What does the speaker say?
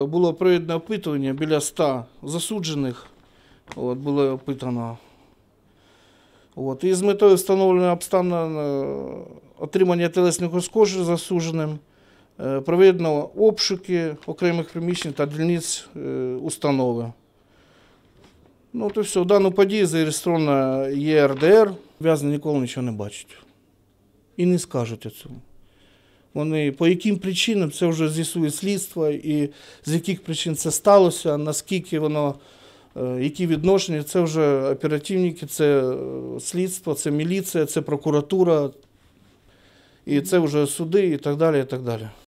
Було проведено опитування біля 100 засуджених, от, було опитано. От, І з метою встановлення обстану е, отримання телесних розкошів засудженим, е, проведено обшуки окремих приміщень та дільниць е, установи. Ну, то все, дану подію зареєстровано ЄРДР, в'язні ніколи нічого не бачать. І не скажуть о цьому. Вони по яким причинам це вже з'ясує слідство, і з яких причин це сталося, наскільки воно, е, які відношення, це вже оперативники, це е, слідство, це міліція, це прокуратура, і це вже суди і так далі. і так далі.